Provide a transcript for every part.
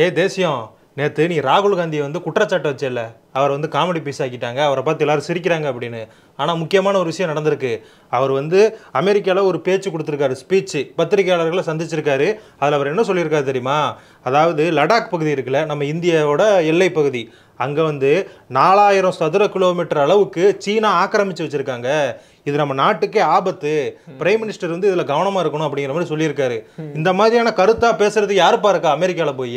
ஏ தேசியம் நேற்று நீ ராகுல் காந்தியை வந்து குற்றச்சாட்டு வச்சல அவர் வந்து காமெடி பீஸ் ஆக்கிட்டாங்க அவரை பார்த்து எல்லாரும் சிரிக்கிறாங்க அப்படின்னு ஆனால் முக்கியமான ஒரு விஷயம் நடந்திருக்கு அவர் வந்து அமெரிக்காவில் ஒரு பேச்சு கொடுத்துருக்காரு ஸ்பீச்சு பத்திரிகையாளர்களை சந்திச்சிருக்காரு அதில் அவர் என்ன சொல்லியிருக்காரு தெரியுமா அதாவது லடாக் பகுதி இருக்குல்ல நம்ம இந்தியாவோட எல்லை பகுதி அங்கே வந்து நாலாயிரம் சதுர கிலோமீட்டர் அளவுக்கு சீனா ஆக்கிரமித்து வச்சுருக்காங்க இது நம்ம நாட்டுக்கே ஆபத்து பிரைம் மினிஸ்டர் வந்து இதுல கவனமா இருக்கணும் அப்படிங்கிற மாதிரி சொல்லியிருக்காரு இந்த மாதிரியான கருத்தா பேசுறது யாருப்பா இருக்கா அமெரிக்கால போய்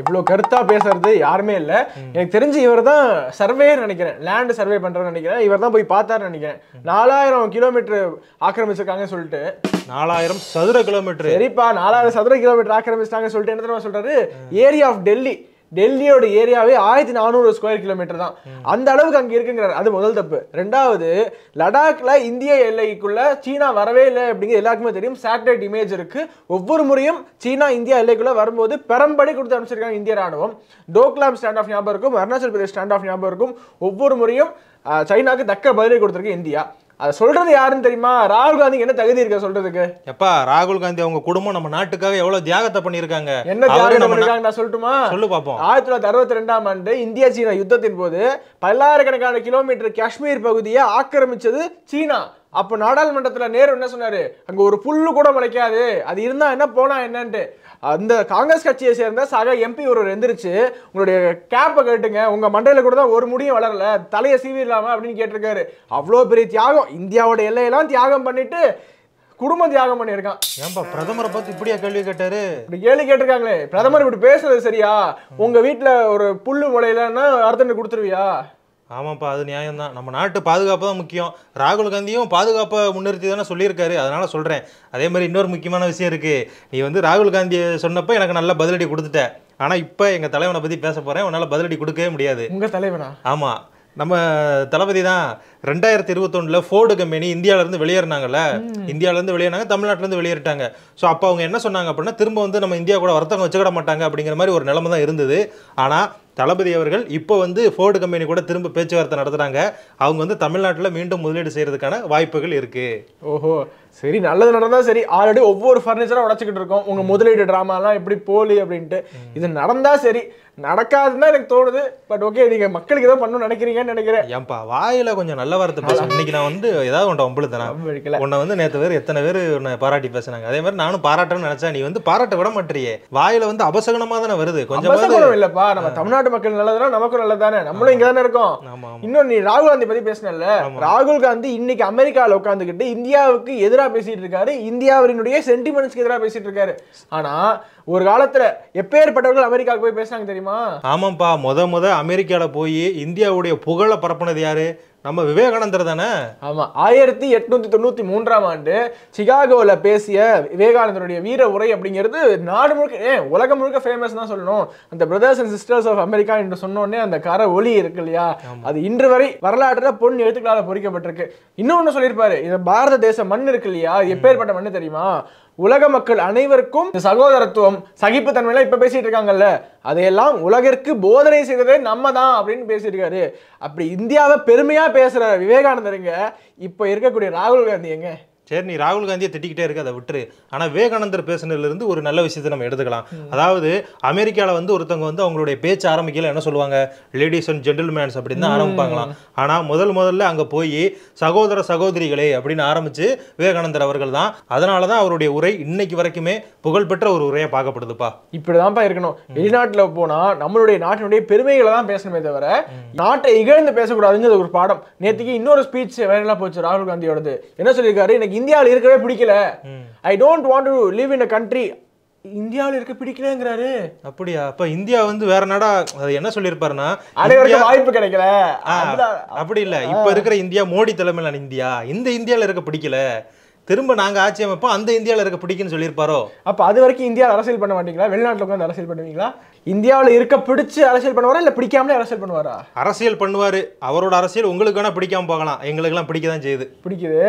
இவ்வளவு கருத்தா பேசுறது யாருமே இல்ல எனக்கு தெரிஞ்சு இவர் தான் சர்வேன்னு நினைக்கிறேன் லேண்ட் சர்வே பண்றேன்னு நினைக்கிறேன் இவர் தான் போய் பார்த்தாருன்னு நினைக்கிறேன் நாலாயிரம் கிலோமீட்டர் ஆக்கிரமிச்சிருக்காங்கன்னு சொல்லிட்டு நாலாயிரம் சதுர கிலோமீட்டர் சரிப்பா நாலாயிரம் சதுர கிலோமீட்டர் ஆக்கிரமிச்சிட்டாங்க சொல்லிட்டு என்ன தெரியுமா சொல்றாரு ஏரியா ஆஃப் டெல்லி டெல்லியோட ஏரியாவே ஆயிரத்தி நானூறு ஸ்கொயர் கிலோமீட்டர் தான் அந்த அளவுக்கு அங்கே இருக்குங்கிறார் அது முதல் தப்பு ரெண்டாவது லடாக்ல இந்திய எல்லைக்குள்ள சீனா வரவே இல்லை அப்படிங்கிறது எல்லாருக்குமே தெரியும் சேட்டலைட் இமேஜ் இருக்கு ஒவ்வொரு முறையும் சீனா இந்தியா எல்லைக்குள்ள வரும்போது பெரம்படி கொடுத்து அனுப்பிச்சிருக்காங்க இந்திய ராணுவம் டோக்லாம் ஸ்டாண்ட் ஆஃப் ஞாபகம் இருக்கும் அருணாச்சல் பிரதேஷ் ஸ்டாண்ட் ஆஃப் ஞாபகம் இருக்கும் ஒவ்வொரு முறையும் சைனாக்கு தக்க பதிலை கொடுத்துருக்கு இந்தியா அதை சொல்றது யாருன்னு தெரியுமா ராகுல் காந்தி என்ன தகுதி இருக்க சொல்றதுக்கு எப்பா ராகுல் காந்தி அவங்க குடும்பம் நம்ம நாட்டுக்காக எவ்வளவு தியாகத்தை பண்ணியிருக்காங்க என்ன தியாகம் பண்ணிருக்காங்க சொல்லட்டுமா சொல்லு பார்ப்போம் ஆயிரத்தி தொள்ளாயிரத்தி அறுபத்தி ரெண்டாம் ஆண்டு இந்தியா சீனா யுத்தத்தின் போது பல்லாயிரக்கணக்கான கிலோமீட்டர் காஷ்மீர் பகுதியை ஆக்கிரமிச்சது சீனா அப்போ நாடாளுமன்றத்தில் நேரு என்ன சொன்னாரு அங்கே ஒரு புல்லு கூட முளைக்காது அது இருந்தால் என்ன போனா என்னன்ட்டு அந்த காங்கிரஸ் கட்சியை சேர்ந்த சக எம்பி ஒருவர் எந்திரிச்சு உங்களுடைய கேப்பை கேட்டுங்க உங்கள் மண்டையில் கூட தான் ஒரு முடியும் வளரல தலையை சீவி அப்படின்னு கேட்டிருக்காரு அவ்வளோ பெரிய தியாகம் இந்தியாவோட எல்லையெல்லாம் தியாகம் பண்ணிட்டு குடும்ப தியாகம் பண்ணியிருக்கான் ஏன்பா பிரதமரை பார்த்து இப்படியா கேள்வி கேட்டாரு இப்படி கேள்வி கேட்டிருக்காங்களே பிரதமர் இப்படி பேசுறது சரியா உங்க வீட்டுல ஒரு புல்லு முளையிலன்னா அர்த்தம் கொடுத்துருவியா ஆமாப்பா அது நியாயம்தான் நம்ம நாட்டு பாதுகாப்பு தான் முக்கியம் ராகுல் காந்தியும் பாதுகாப்பை முன்னிறுத்தி தானே சொல்லியிருக்காரு அதனால் சொல்கிறேன் அதே மாதிரி இன்னொரு முக்கியமான விஷயம் இருக்குது நீ வந்து ராகுல் காந்தியை சொன்னப்போ எனக்கு நல்ல பதிலடி கொடுத்துட்ட ஆனால் இப்போ எங்கள் தலைவனை பற்றி பேச போகிறேன் உன்னால் பதிலடி கொடுக்கவே முடியாது உங்கள் தலைவனா ஆமாம் நம்ம தளபதி தான் ரெண்டாயிரத்தி இருபத்தொன்னில் ஃபோர்டு கம்பெனி இந்தியாவிலேருந்து வெளியேறினாங்கல்ல இந்தியாவிலேருந்து வெளியேறாங்க தமிழ்நாட்டிலேருந்து வெளியேறிட்டாங்க ஸோ அப்போ அவங்க என்ன சொன்னாங்க அப்படின்னா திரும்ப வந்து நம்ம இந்தியா கூட வர்த்தகம் வச்சுக்கிட மாட்டாங்க அப்படிங்கிற மாதிரி ஒரு நிலைமை தான் இருந்தது ஆனால் தளபதி அவர்கள் இப்போ வந்து ஃபோர்டு கம்பெனி கூட திரும்ப பேச்சுவார்த்தை நடத்துகிறாங்க அவங்க வந்து தமிழ்நாட்டில் மீண்டும் முதலீடு செய்கிறதுக்கான வாய்ப்புகள் இருக்குது ஓஹோ சரி நல்லது நடந்தால் சரி ஆல்ரெடி ஒவ்வொரு ஃபர்னிச்சராக உடச்சிக்கிட்டு இருக்கோம் உங்கள் முதலீடு ட்ராமாலாம் எப்படி போலி அப்படின்ட்டு இது நடந்தால் சரி நடக்காதுன்னு எனக்கு தோணுது பட் ஓகே நீங்க மக்களுக்கு ஏதோ பண்ணணும்னு நினைக்கிறீங்கன்னு நினைக்கிறேன் ஏன்பா வாயில கொஞ்சம் நல்ல வார்த்தை பேச இன்னைக்கு நான் வந்து ஏதாவது உன்ட்ட வம்பிழுத்தனா உன்னை வந்து நேற்று பேர் எத்தனை பேர் உன்னை பாராட்டி பேசினாங்க அதே மாதிரி நானும் பாராட்டணும்னு நினைச்சேன் நீ வந்து பாராட்ட விட மாட்டியே வாயில வந்து அபசகனமா தானே வருது கொஞ்சம் இல்லப்பா நம்ம தமிழ்நாட்டு மக்கள் நல்லதுனா நமக்கும் நல்லதானே நம்மளும் இங்க தானே இருக்கோம் இன்னும் நீ ராகுல் காந்தி பத்தி பேசினல ராகுல் காந்தி இன்னைக்கு அமெரிக்காவில் உட்காந்துக்கிட்டு இந்தியாவுக்கு எதிராக பேசிட்டு இருக்காரு இந்தியாவினுடைய சென்டிமெண்ட்ஸ்க்கு எதிராக பேசிட்டு இருக்காரு ஆனா ஒரு காலத்துல எப்பேற்பட்டவர்கள் அமெரிக்காவுக்கு போய் பேசினாங்க தெரியுமா ஆமாப்பா முத முத அமெரிக்கால போய் இந்தியாவுடைய புகழ பரப்புனது யாரு நம்ம விவேகானந்தர் தானே ஆமா ஆயிரத்தி எட்நூத்தி தொண்ணூத்தி மூன்றாம் ஆண்டு சிகாகோவில் பேசிய விவேகானந்தருடைய வீர உரை அப்படிங்கிறது நாடு முழுக்க ஏன் உலகம் முழுக்க ஃபேமஸ் தான் சொல்லணும் அந்த brothers and sisters of America என்று சொன்னோடனே அந்த கர ஒளி இருக்கு இல்லையா அது இன்று வரை வரலாற்றுல பொன் எழுத்துக்களால் பொறிக்கப்பட்டிருக்கு இன்னொன்று சொல்லியிருப்பாரு இது பாரத தேச மண் இருக்கு இல்லையா எப்பேற்பட்ட மண் தெரியுமா உலக மக்கள் அனைவருக்கும் இந்த சகோதரத்துவம் சகிப்புத்தன்மையெல்லாம் இப்போ பேசிட்டு இருக்காங்கல்ல அதையெல்லாம் உலகிற்கு போதனை செய்ததே நம்ம தான் அப்படின்னு பேசியிருக்காரு அப்படி இந்தியாவை பெருமையாக பேசுகிற விவேகானந்தருங்க இப்போ இருக்கக்கூடிய ராகுல் காந்தி எங்க சரி நீ ராகுல் காந்தியை திட்டிக்கிட்டே இருக்க அதை விட்டுரு ஆனால் விவேகானந்தர் பேசுனதுலேருந்து ஒரு நல்ல விஷயத்தை நம்ம எடுத்துக்கலாம் அதாவது அமெரிக்காவில் வந்து ஒருத்தவங்க வந்து அவங்களுடைய பேச்சு ஆரம்பிக்கல என்ன சொல்லுவாங்க லேடிஸ் அண்ட் ஜென்டில்மேன்ஸ் அப்படின்னு தான் ஆரம்பிப்பாங்களாம் ஆனால் முதல் முதல்ல அங்கே போய் சகோதர சகோதரிகளே அப்படின்னு ஆரம்பித்து விவேகானந்தர் அவர்கள் தான் அதனால தான் அவருடைய உரை இன்னைக்கு வரைக்குமே புகழ்பெற்ற ஒரு உரையை பார்க்கப்படுதுப்பா இப்படி தான்ப்பா இருக்கணும் வெளிநாட்டில் போனால் நம்மளுடைய நாட்டினுடைய பெருமைகளை தான் பேசணுமே தவிர நாட்டை இகழ்ந்து பேசக்கூடாதுங்கிறது ஒரு பாடம் நேற்றுக்கு இன்னொரு ஸ்பீச் வேலையெல்லாம் போச்சு ராகுல் காந்தியோடது என்ன சொல்லியிருக்காரு எனக்கு இந்தியாவில் இருக்கவே பிடிக்கல I don't want to live in a country இந்தியாவில் இருக்க பிடிக்கலங்கிறாரு அப்படியா அப்ப இந்தியா வந்து வேற நாடா என்ன சொல்லியிருப்பாருன்னா வாய்ப்பு கிடைக்கல அப்படி இல்ல இப்ப இருக்கிற இந்தியா மோடி தலைமையிலான இந்தியா இந்த இந்தியாவில் இருக்க பிடிக்கல திரும்ப நாங்க ஆட்சி அமைப்போம் அந்த இந்தியாவில் இருக்க பிடிக்குன்னு சொல்லியிருப்பாரோ அப்ப அது வரைக்கும் இந்தியா அரசியல் பண்ண மாட்டீங்களா வெளிநாட்டில் உட்காந்து அரசியல் பண்ணுவீங்களா இந்தியாவில் இருக்க பிடிச்சு அரசியல் பண்ணுவாரா இல்ல பிடிக்காமலே அரசியல் பண்ணுவாரா அரசியல் பண்ணுவாரு அவரோட அரசியல் உங்களுக்கு வேணா பிடிக்காம போகலாம் எங்களுக்கு பிடிக்க தான் செய்யுது பிடிக்குது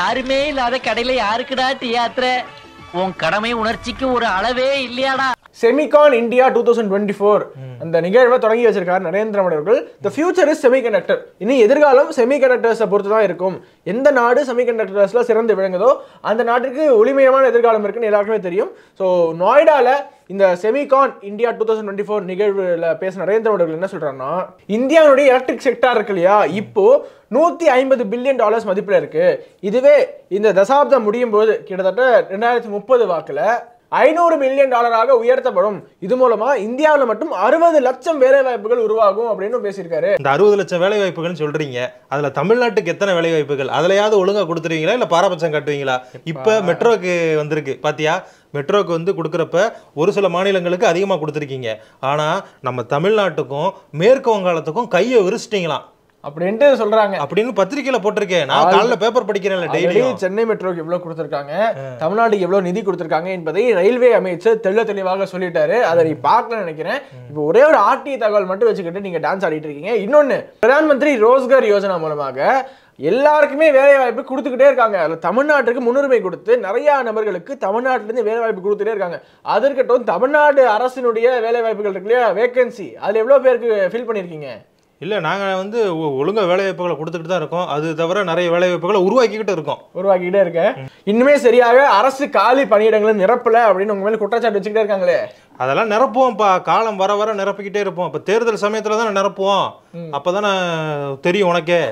யாருமே இல்லாத கடையில யாருக்குடா டீ உன் கடமை உணர்ச்சிக்கு ஒரு அளவே இல்லையாடா Semicon India two thousand twenty four அந்த நிகழ்வை தொடங்கி வச்சிருக்கார் நரேந்திர மோடி அவர்கள் த ஃபியூச்சர் இஸ் செமிகண்டக்டர் இனி எதிர்காலம் செமிகண்டக்டர்ஸை பொறுத்து தான் இருக்கும் எந்த நாடு செமிகண்டக்டர்ஸ்ல சிறந்து விளங்குதோ அந்த நாட்டிற்கு ஒளிமயமான எதிர்காலம் இருக்குன்னு எல்லாருக்குமே தெரியும் ஸோ நோய்டாவில் இந்த Semicon India two thousand twenty four நிகழ்வில் பேச நரேந்திர மோடி என்ன சொல்கிறாருன்னா இந்தியாவுடைய எலக்ட்ரிக் செக்டார் இருக்கு இல்லையா இப்போ நூற்றி ஐம்பது பில்லியன் டாலர்ஸ் மதிப்பில் இருக்குது இதுவே இந்த தசாப்தம் முடியும் போது கிட்டத்தட்ட ரெண்டாயிரத்தி முப்பது வாக்கில் ஐநூறு மில்லியன் டாலராக உயர்த்தப்படும் இது மூலமா இந்தியாவில் மட்டும் அறுபது லட்சம் வேலை வாய்ப்புகள் உருவாகும் அப்படின்னு பேசியிருக்காரு இந்த அறுபது லட்சம் வேலை வாய்ப்புகள் சொல்றீங்க அதுல தமிழ்நாட்டுக்கு எத்தனை வேலை வாய்ப்புகள் அதுலயாவது ஒழுங்கா கொடுத்துருவீங்களா இல்ல பாரபட்சம் காட்டுவீங்களா இப்ப மெட்ரோக்கு வந்திருக்கு பாத்தியா மெட்ரோக்கு வந்து கொடுக்குறப்ப ஒரு சில மாநிலங்களுக்கு அதிகமாக கொடுத்துருக்கீங்க ஆனால் நம்ம தமிழ்நாட்டுக்கும் மேற்கு வங்காளத்துக்கும் கையை விரிச்சிட்டிங்களாம் அப்படின்ட்டு சொல்றாங்க அப்படின்னு பத்திரிகையில போட்டிருக்கேன் நான் காலைல பேப்பர் படிக்கிறேன் டெய்லி சென்னை மெட்ரோக்கு எவ்வளவு கொடுத்திருக்காங்க தமிழ்நாட்டுக்கு எவ்வளவு நிதி கொடுத்திருக்காங்க என்பதை ரயில்வே அமைச்சர் தெள்ள தெளிவாக சொல்லிட்டாரு அதை நீ பார்க்கல நினைக்கிறேன் இப்போ ஒரே ஒரு ஆர்டி தகவல் மட்டும் வச்சுக்கிட்டு நீங்க டான்ஸ் ஆடிட்டு இருக்கீங்க இன்னொன்னு பிரதான் மந்திரி ரோஸ்கர் யோஜனா மூலமாக எல்லாருக்குமே வேலை வாய்ப்பு கொடுத்துக்கிட்டே இருக்காங்க அதில் தமிழ்நாட்டுக்கு முன்னுரிமை கொடுத்து நிறையா நபர்களுக்கு தமிழ்நாட்டிலேருந்து வேலை வாய்ப்பு கொடுத்துட்டே இருக்காங்க அதற்கட்டும் தமிழ்நாடு அரசினுடைய வேலை வாய்ப்புகள் இருக்கு இல்லையா வேகன்சி அதில் எவ்வளோ பேருக்கு ஃபில் பண்ணியிருக்கீங்க இல்லை நாங்கள் வந்து ஒழுங்காக வேலைவாய்ப்புகளை கொடுத்துட்டு தான் இருக்கோம் அது தவிர நிறைய வேலைவாய்ப்புகளை உருவாக்கிக்கிட்டு இருக்கோம் உருவாக்கிக்கிட்டே இருக்கேன் இன்னுமே சரியாக அரசு காலி பணியிடங்களை நிரப்பல அப்படின்னு உங்க மேலே குற்றச்சாட்டு வச்சுக்கிட்டே இருக்காங்களே அதெல்லாம் நிரப்புவோம்ப்பா காலம் வர வர நிரப்பிக்கிட்டே இருப்போம் இப்போ தேர்தல் சமயத்தில் தானே நிரப்புவோம் அப்போ தானே தெரியும் உனக்கே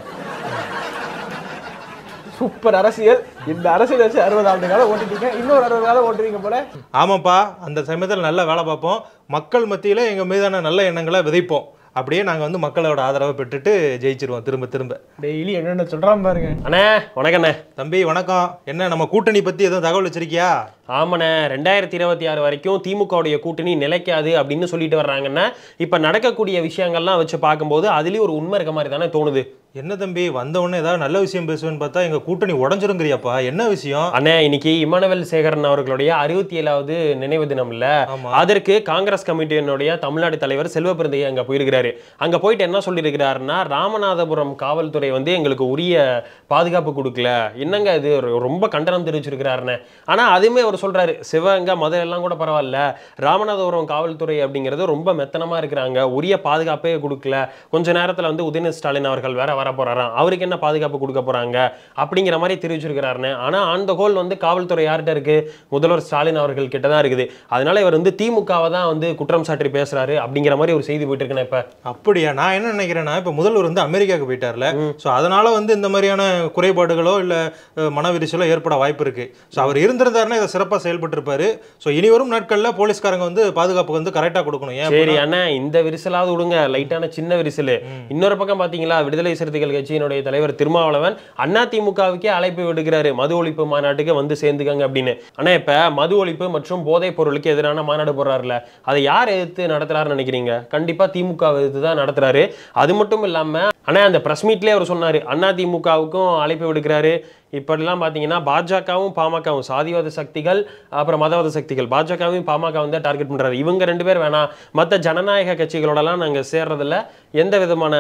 சூப்பர் அரசியல் இந்த அரசியல் வச்சு அறுபது ஆண்டு காலம் ஓட்டிட்டீங்க இன்னொரு அறுபது காலம் ஓட்டுறீங்க போல ஆமாப்பா அந்த சமயத்தில் நல்லா வேலை பார்ப்போம் மக்கள் மத்தியில் எங்கள் மீதான நல்ல எண்ணங்களை விதைப்போம் அப்படியே நாங்கள் வந்து மக்களோட ஆதரவை பெற்றுட்டு ஜெயிச்சிருவோம் திரும்ப திரும்ப டெய்லி என்னென்ன சொல்கிறான் பாருங்க அண்ணே வணக்கம் அண்ணே தம்பி வணக்கம் என்ன நம்ம கூட்டணி பற்றி எதுவும் தகவல் வச்சிருக்கியா ஆமாண்ணே ரெண்டாயிரத்தி இருபத்தி ஆறு வரைக்கும் திமுகவுடைய கூட்டணி நிலைக்காது அப்படின்னு சொல்லிட்டு வர்றாங்கண்ணே இப்போ நடக்கக்கூடிய விஷயங்கள்லாம் வச்சு பார்க்கும்போது அதுலேயும் ஒரு உண்மை இருக்க மாதிரி தானே தோணுது என்ன தம்பி வந்தவொடனே ஏதாவது நல்ல விஷயம் பேசுவேன்னு பார்த்தா எங்கள் கூட்டணி உடஞ்சிருங்கிறியாப்பா என்ன விஷயம் அண்ணே இன்னைக்கு இமானவேல் சேகரன் அவர்களுடைய அறுபத்தி ஏழாவது நினைவு தினம் இல்லை அதற்கு காங்கிரஸ் கமிட்டியினுடைய தமிழ்நாடு தலைவர் செல்வ அங்கே போயிருக்கிறாரு அங்கே போயிட்டு என்ன சொல்லியிருக்கிறாருன்னா ராமநாதபுரம் காவல்துறை வந்து எங்களுக்கு உரிய பாதுகாப்பு கொடுக்கல என்னங்க இது ரொம்ப கண்டனம் தெரிவிச்சிருக்கிறாருன்னு ஆனால் அதுவுமே அவர் சொல்கிறாரு சிவங்க மதுரை எல்லாம் கூட பரவாயில்ல ராமநாதபுரம் காவல்துறை அப்படிங்கிறது ரொம்ப மெத்தனமாக இருக்கிறாங்க உரிய பாதுகாப்பே கொடுக்கல கொஞ்ச நேரத்தில் வந்து உதயநிதி ஸ்டாலின் அவர்கள் வேற வர போறாராம் அவருக்கு என்ன பாதுகாப்பு கொடுக்க போறாங்க அப்படிங்கிற மாதிரி தெரிவிச்சிருக்கிறாருன்னு ஆனால் அந்த ஹோல் வந்து காவல்துறை யார்கிட்ட இருக்கு முதல்வர் ஸ்டாலின் அவர்கள் கிட்ட தான் இருக்குது அதனால இவர் வந்து திமுகவை தான் வந்து குற்றம் சாட்டி பேசுறாரு அப்படிங்கிற மாதிரி ஒரு செய்தி போயிட்டு இருக்கேன் இப்போ அப்படியா நான் என்ன நினைக்கிறேன்னா இப்போ முதல்வர் வந்து அமெரிக்காவுக்கு போயிட்டார்ல ஸோ அதனால வந்து இந்த மாதிரியான குறைபாடுகளோ இல்லை மனவிரிசலோ ஏற்பட வாய்ப்பு இருக்கு ஸோ அவர் இருந்திருந்தாருன்னா இதை சிறப்பாக செயல்பட்டு இருப்பாரு ஸோ இனி வரும் நாட்களில் போலீஸ்காரங்க வந்து பாதுகாப்பு வந்து கரெக்டாக கொடுக்கணும் சரி அண்ணா இந்த விரிசலாவது விடுங்க லைட்டான சின்ன விரிசல் இன்னொரு பக்கம் பார்த்தீங்களா விடுதலை சிறுத்தைகள் கட்சியினுடைய தலைவர் திருமாவளவன் அதிமுகவுக்கே அழைப்பு விடுக்கிறாரு மது ஒழிப்பு மாநாட்டுக்கு வந்து சேர்ந்துக்கங்க அப்படின்னு ஆனா இப்ப மது ஒழிப்பு மற்றும் போதைப் பொருளுக்கு எதிரான மாநாடு போடுறாருல அதை யார் எதிர்த்து நடத்துறாருன்னு நினைக்கிறீங்க கண்டிப்பாக திமுக எதிர்த்து தான் நடத்துறாரு அது மட்டும் இல்லாமல் ஆனால் அந்த பிரஸ் மீட்லேயே அவர் சொன்னார் அதிமுகவுக்கும் அழைப்பு விடுக்கிறாரு இப்படிலாம் பார்த்தீங்கன்னா பாஜகவும் பாமகவும் சாதிவாத சக்திகள் அப்புறம் மதவாத சக்திகள் பாஜகவும் பாமகவும் தான் டார்கெட் பண்ணுறாரு இவங்க ரெண்டு பேர் வேணாம் மற்ற ஜனநாயக கட்சிகளோடலாம் நாங்கள் சேர்றதில்ல எந்த விதமான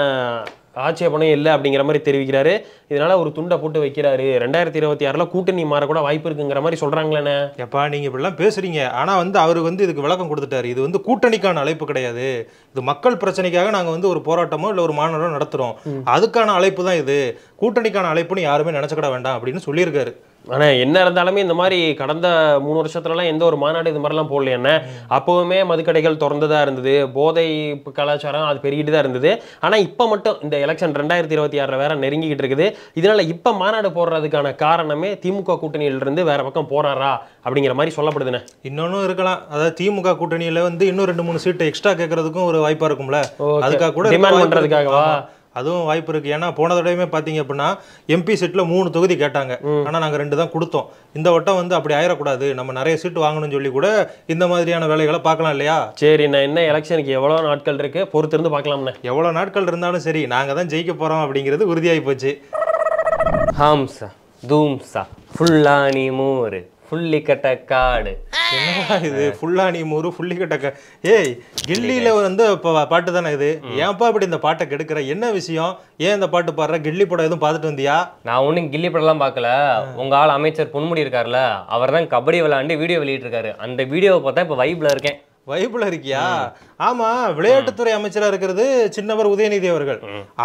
ஆட்சேபணம் இல்லை அப்படிங்கிற மாதிரி தெரிவிக்கிறாரு இதனால ஒரு துண்டை போட்டு வைக்கிறாரு ரெண்டாயிரத்தி இருபத்தி ஆறுல கூட்டணி மாறக்கூட வாய்ப்பு இருக்குங்கிற மாதிரி சொல்கிறாங்களேண்ணே எப்பா நீங்கள் இப்படிலாம் பேசுகிறீங்க ஆனால் வந்து அவர் வந்து இதுக்கு விளக்கம் கொடுத்துட்டாரு இது வந்து கூட்டணிக்கான அழைப்பு கிடையாது இது மக்கள் பிரச்சனைக்காக நாங்கள் வந்து ஒரு போராட்டமோ இல்லை ஒரு மாநாடோ நடத்துகிறோம் அதுக்கான அழைப்பு தான் இது கூட்டணிக்கான அழைப்புன்னு யாருமே நினச்சிக்கிட வேண்டாம் அப்படின்னு சொல்லியிருக்காரு ஆனால் என்ன இருந்தாலுமே இந்த மாதிரி கடந்த மூணு வருஷத்துலலாம் எந்த ஒரு மாநாடு இது மாதிரிலாம் போடல என்ன அப்போவுமே மதுக்கடைகள் திறந்ததாக இருந்தது போதை கலாச்சாரம் அது பெருகிட்டு தான் இருந்தது ஆனால் இப்போ மட்டும் இந்த எலெக்ஷன் ரெண்டாயிரத்தி இருபத்தி ஆறில் வேற நெருங்கிக்கிட்டு இருக்குது இதனால் இப்போ மாநாடு போடுறதுக்கான காரணமே திமுக கூட்டணியிலிருந்து வேற பக்கம் போறாரா அப்படிங்கிற மாதிரி சொல்லப்படுதுண்ணே இன்னொன்றும் இருக்கலாம் அதாவது திமுக கூட்டணியில் வந்து இன்னும் ரெண்டு மூணு சீட்டு எக்ஸ்ட்ரா கேட்கறதுக்கும் ஒரு வாய்ப்பாக இருக்கும்ல அதுக்காக கூட டிமாண்ட் பண்ணுறதுக்காகவா அதுவும் வாய்ப்பு இருக்குது ஏன்னா போன தடவையுமே பார்த்தீங்க அப்படின்னா எம்பி சீட்டில் மூணு தொகுதி கேட்டாங்க ஆனால் நாங்கள் ரெண்டு தான் கொடுத்தோம் இந்த வட்டம் வந்து அப்படி ஆயிடக்கூடாது நம்ம நிறைய சீட்டு வாங்கணும்னு சொல்லி கூட இந்த மாதிரியான வேலைகளை பார்க்கலாம் இல்லையா சரி நான் என்ன எலெக்ஷனுக்கு எவ்வளோ நாட்கள் இருக்குது பொறுத்திருந்து பார்க்கலாம்ண்ணே எவ்வளோ நாட்கள் இருந்தாலும் சரி நாங்கள் தான் ஜெயிக்க போகிறோம் அப்படிங்கிறது உறுதியாகி போச்சு ஹாம்சா தூம்சா ஃபுல்லானி மோரு புள்ளிக்கட்ட காடு இது என்னடா இது ஃபுல்லானிமூரு புள்ளிக்கட்ட ஏய் கில்லியில் வந்து இப்போ பாட்டு தானே இது ஏன்ப்பா இப்படி இந்த பாட்டை கெடுக்கிற என்ன விஷயம் ஏன் இந்த பாட்டு பாடுற கில்லி படம் எதுவும் பார்த்துட்டு வந்தியா நான் ஒன்றும் கில்லி படம்லாம் பார்க்கல உங்கள் ஆள் அமைச்சர் பொன்முடி இருக்கார்ல அவர் தான் கபடி விளாண்டு வீடியோ வெளியிட்டிருக்காரு அந்த வீடியோவை பார்த்தா இப்போ வைப்பில் இருக்கேன் வைப்புல இருக்கியா ஆமா விளையாட்டுத்துறை அமைச்சரா இருக்கிறது சின்னவர் உதயநிதி அவர்கள்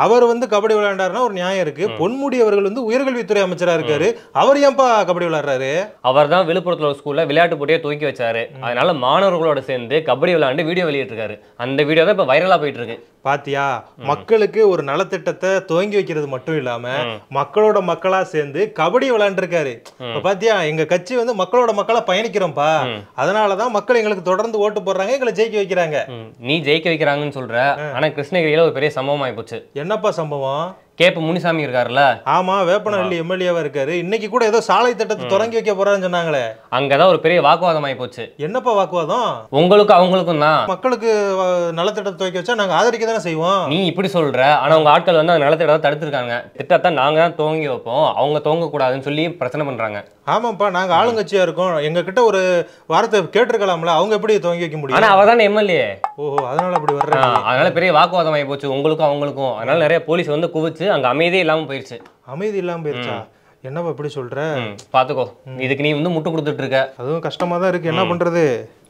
அவர் வந்து கபடி விளையாண்டாருன்னா ஒரு நியாயம் இருக்கு பொன்முடி அவர்கள் வந்து உயர்கல்வித்துறை அமைச்சரா இருக்காரு அவர் ஏன்பா கபடி விளையாடுறாரு அவர் தான் விழுப்புரத்துல ஒரு ஸ்கூல்ல விளையாட்டு போட்டியை தூக்கி வச்சாரு அதனால மாணவர்களோட சேர்ந்து கபடி விளையாண்டு வீடியோ வெளியிட்டிருக்காரு அந்த வீடியோ தான் இப்ப வைரலா போயிட்டு இருக்கு பாத்தியா மக்களுக்கு ஒரு நலத்திட்டத்தை துவங்கி வைக்கிறது மட்டும் இல்லாம மக்களோட மக்களா சேர்ந்து கபடி விளையாண்டுருக்காரு பாத்தியா எங்க கட்சி வந்து மக்களோட மக்களா பயணிக்கிறோம்ப்பா அதனாலதான் மக்கள் எங்களுக்கு தொடர்ந்து ஓட்டு போடுறாங்க எங்களை ஜெயிக்க வைக்கிறாங்க நீ ஜெயிக்க வைக்கிறாங்கன்னு சொல்ற ஆனா கிருஷ்ணகிரியில ஒரு பெரிய சம்பவம் ஆயிப்போச்சு என்னப்பா சம்பவம் கேப்பு முனிசாமி இருக்காருல்ல ஆமா வேப்பனஹள்ளி எம்எல்ஏவா இருக்காரு இன்னைக்கு கூட ஏதோ சாலை திட்டத்தை தொடங்கி வைக்க போறாருன்னு சொன்னாங்களே அங்கதான் ஒரு பெரிய வாக்குவாதம் ஆகி போச்சு என்னப்பா வாக்குவாதம் உங்களுக்கு அவங்களுக்கும் தான் மக்களுக்கு நலத்திட்டத்தை துவக்கி வச்சா நாங்க ஆதரிக்க தானே செய்வோம் நீ இப்படி சொல்ற ஆனா உங்க ஆட்கள் வந்து அந்த நலத்திட்டத்தை தடுத்துருக்காங்க திட்டத்தை நாங்க தான் துவங்கி வைப்போம் அவங்க துவங்க கூடாதுன்னு சொல்லி பிரச்சனை பண்றாங்க ஆமாப்பா நாங்க ஆளுங்கட்சியா இருக்கோம் எங்க கிட்ட ஒரு வார்த்தை கேட்டிருக்கலாம்ல அவங்க எப்படி துவங்கி வைக்க முடியும் ஆனா அவ தானே எம்எல்ஏ ஓஹோ அதனால அப்படி வர்றாங்க அதனால பெரிய வாக்குவாதம் ஆகி போச்சு உங்களுக்கும் அவங்களுக்கும் அதனால நிறைய போலீஸ் வந்து குவிச்சு வந்து அங்கே அமைதியே இல்லாமல் போயிடுச்சு அமைதி இல்லாமல் போயிடுச்சா என்னப்பா இப்படி சொல்கிற பார்த்துக்கோ இதுக்கு நீ வந்து முட்டு கொடுத்துட்டு இருக்க அதுவும் கஷ்டமாக தான் இருக்குது என்ன பண்ணுறது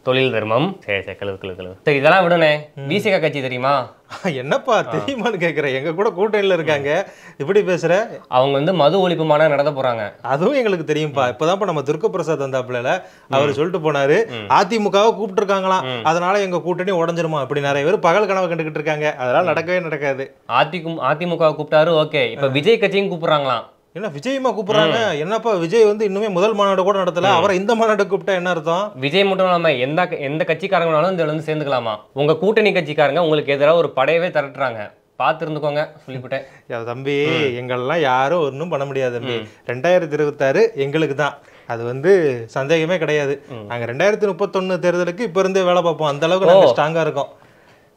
தொழில் தர்மம் சரி சரி கழுவு கழுவு கழுவு சரி இதெல்லாம் விடணே பிசிக கட்சி தெரியுமா என்னப்பா தெரியுமான்னு கேட்குறேன் எங்கள் கூட கூட்டணியில் இருக்காங்க இப்படி பேசுகிற அவங்க வந்து மது ஒழிப்புமான நடத்த போகிறாங்க அதுவும் எங்களுக்கு தெரியும்ப்பா இப்போதான்ப்பா நம்ம துர்க பிரசாத் வந்தாப்புல அவர் சொல்லிட்டு போனார் அதிமுகவை இருக்காங்களாம் அதனால எங்கள் கூட்டணி உடஞ்சிருமா அப்படி நிறைய பேர் பகல் கனவை கண்டுக்கிட்டு இருக்காங்க அதெல்லாம் நடக்கவே நடக்காது அதிமுக அதிமுக கூப்பிட்டாரு ஓகே இப்போ விஜய் கட்சியும் கூப்பிட்றாங்களாம் என்ன விஜயமா கூப்பிடுறாங்க என்னப்பா விஜய் வந்து இன்னுமே முதல் மாநாடு கூட நடத்தல அவரை இந்த மாநாடு கூப்பிட்டா என்ன அர்த்தம் விஜய் மட்டும் இல்லாம எந்த எந்த கட்சிக்காரங்களாலும் இந்த வந்து சேர்ந்துக்கலாமா உங்க கூட்டணி கட்சிக்காரங்க உங்களுக்கு எதிராக ஒரு படையவே திரட்டுறாங்க பார்த்துருந்துக்கோங்க சொல்லிவிட்டேன் தம்பி எங்களெல்லாம் யாரும் ஒன்றும் பண்ண முடியாது தம்பி ரெண்டாயிரத்தி இருபத்தாறு எங்களுக்கு தான் அது வந்து சந்தேகமே கிடையாது நாங்கள் ரெண்டாயிரத்தி முப்பத்தொன்று தேர்தலுக்கு இப்போ இருந்தே வேலை பார்ப்போம் அந்த அளவுக்கு நாங்கள் ஸ்ட்ராங்காக இருக்கும்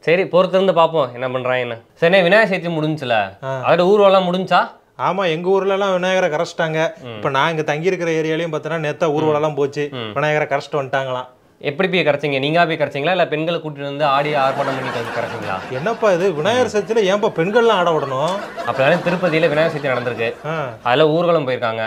சரி பொறுத்திருந்து பார்ப்போம் என்ன பண்ணுறாங்கன்னு சரி விநாயக சதுர்த்தி முடிஞ்சுல அதோட ஊர்வலம் முடிஞ்சா ஆமா எங்க ஊர்ல எல்லாம் விநாயகரை கரைச்சிட்டாங்க இப்ப நான் தங்கி இருக்கிற ஏரியாலையும் பாத்தீங்கன்னா நேத்தா ஊர்வலம் போச்சு விநாயகரை கரைச்சிட்டு வந்துட்டாங்களாம் எப்படி போய் கரைச்சிங்க நீங்க போய் கரைச்சிங்களா இல்லை பெண்களை கூட்டிட்டு வந்து ஆடி ஆர்ப்பாட்டம் பண்ணி கரைச்சிங்களா என்னப்பா இது விநாயகர் சதுர்த்தியில் ஏன்ப்பா பெண்கள்லாம் ஆட விடணும் அப்போ திருப்பதியில் விநாயகர் சதுர்த்தி நடந்திருக்கு அதில் ஊர்வலம் போயிருக்காங்க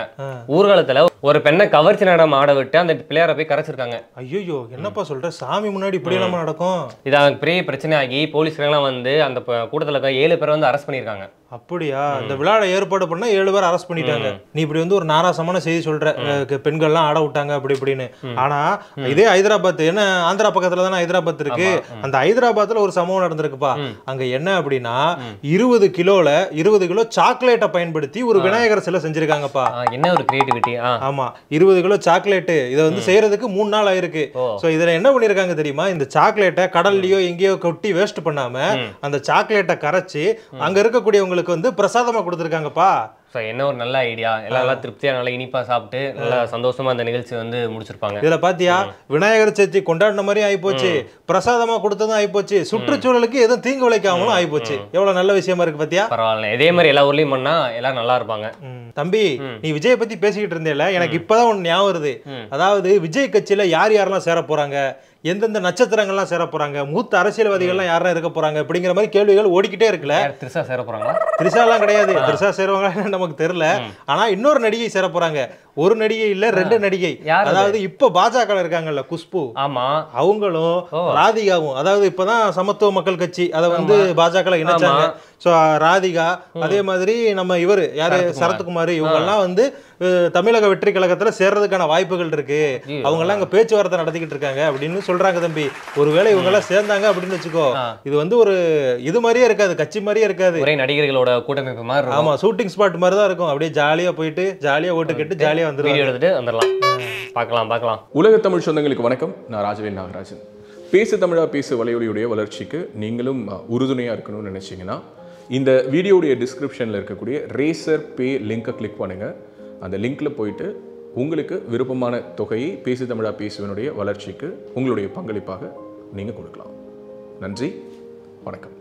ஊர்வலத்தில் ஒரு பெண்ணை கவர்ச்சி நாடம் ஆட விட்டு அந்த பிள்ளையார போய் கரைச்சிருக்காங்க ஐயோ என்னப்பா சொல்ற சாமி முன்னாடி இப்படி இல்லாம நடக்கும் இது அவங்க பெரிய பிரச்சனை ஆகி போலீஸ்லாம் வந்து அந்த கூட்டத்தில் இருக்க ஏழு பேரை வந்து அரெஸ்ட் பண்ணியிருக்காங்க அப்படியா இந்த விழாவை ஏற்பாடு பண்ணா ஏழு பேர் அரெஸ்ட் பண்ணிட்டாங்க நீ இப்படி வந்து ஒரு நாராசமான செய்தி சொல்ற பெண்கள்லாம் ஆட விட்டாங்க அப்படி இப்படின்னு ஆனா இதே ஹைதராபாத் என்ன ஆந்திரா பக்கத்துல தானே ஹைதராபாத் இருக்கு அந்த ஹைதராபாத்ல ஒரு சம்பவம் நடந்திருக்குப்பா அங்க என்ன அப்படின்னா இருபது கிலோல இருபது கிலோ சாக்லேட்டை பயன்படுத்தி ஒரு விநாயகர் சிலை செஞ்சிருக்காங்கப்பா என்ன ஒரு கிரியேட்டிவிட்டி ஆமா ஆமா இருபது கிலோ சாக்லேட்டு இதை வந்து செய்யறதுக்கு மூணு நாள் ஆயிருக்கு ஸோ இதுல என்ன பண்ணிருக்காங்க தெரியுமா இந்த சாக்லேட்டை கடல்லையோ எங்கேயோ கொட்டி வேஸ்ட் பண்ணாம அந்த சாக்லேட்டை கரைச்சி அங்க இருக்கக்கூடியவங்களுக்கு வந்து பிரசாதமா கொடுத்துருக்காங்கப்பா ஸோ என்ன ஒரு நல்ல ஐடியா எல்லாம் திருப்தியாக நல்லா இனிப்பாக சாப்பிட்டு நல்லா சந்தோஷமா அந்த நிகழ்ச்சி வந்து முடிச்சிருப்பாங்க இதில் பார்த்தியா விநாயகர் சதுர்த்தி கொண்டாடின மாதிரியும் ஆகிப்போச்சு பிரசாதமாக கொடுத்ததும் ஆகிப்போச்சு சுற்றுச்சூழலுக்கு எதுவும் தீங்கு விளைக்காமலும் ஆகிப்போச்சு எவ்வளோ நல்ல விஷயமா இருக்கு பார்த்தியா பரவாயில்ல இதே மாதிரி எல்லா ஊர்லேயும் பண்ணால் எல்லாம் நல்லா இருப்பாங்க தம்பி நீ விஜயை பற்றி பேசிக்கிட்டு இருந்தேல எனக்கு இப்போதான் ஒன்று ஞாபகம் வருது அதாவது விஜய் கட்சியில் யார் யாரெல்லாம் சேர போகிறாங்க எந்தெந்த நட்சத்திரங்கள்லாம் சேர போறாங்க மூத்த அரசியல்வாதிகள்லாம் யாரா இருக்க போகிறாங்க அப்படிங்கிற மாதிரி கேள்விகள் ஓடிக்கிட்டே இருக்குல்ல திரிசா சேர திரிசா எல்லாம் கிடையாது திரிசா சேருவாங்கன்னு நமக்கு தெரில ஆனால் இன்னொரு நடிகை சேர போகிறாங்க ஒரு நடிகை இல்ல ரெண்டு நடிகை அதாவது இப்ப பாஜக இருக்காங்கல்ல குஷ்பு ஆமா அவங்களும் ராதிகாவும் அதாவது இப்பதான் சமத்துவ மக்கள் கட்சி அதை வந்து பாஜக இணைச்சாங்க ஸோ ராதிகா அதே மாதிரி நம்ம இவர் யாரு சரத்குமார் இவங்கெல்லாம் வந்து தமிழக வெற்றி கழகத்துல சேர்றதுக்கான வாய்ப்புகள் இருக்கு அவங்க எல்லாம் அங்க பேச்சுவார்த்தை நடத்திக்கிட்டு இருக்காங்க அப்படின்னு சொல்றாங்க தம்பி ஒருவேளை இவங்க எல்லாம் சேர்ந்தாங்க அப்படின்னு வச்சுக்கோ இது வந்து ஒரு இது மாதிரியே இருக்காது கட்சி மாதிரியே இருக்காது நடிகர்களோட கூட்டமைப்பு மாதிரி ஆமா ஷூட்டிங் ஸ்பாட் மாதிரி தான் இருக்கும் அப்படியே ஜாலியா போயிட்டு ஜாலியா ஓட்டு கேட்டு ஜாலியா வந்து வீடியோ எடுத்துட்டு வந்துடலாம் பார்க்கலாம் பார்க்கலாம் உலக தமிழ் சொந்தங்களுக்கு வணக்கம் நான் ராஜவேல் நாகராஜன் பேசு தமிழா பேசு வலையொலியுடைய வளர்ச்சிக்கு நீங்களும் உறுதுணையாக இருக்கணும்னு நினச்சிங்கன்னா இந்த வீடியோடைய டிஸ்கிரிப்ஷனில் இருக்கக்கூடிய ரேசர் பே லிங்கை கிளிக் பண்ணுங்கள் அந்த லிங்கில் போயிட்டு உங்களுக்கு விருப்பமான தொகையை பேசு தமிழா பேசுவனுடைய வளர்ச்சிக்கு உங்களுடைய பங்களிப்பாக நீங்கள் கொடுக்கலாம் நன்றி வணக்கம்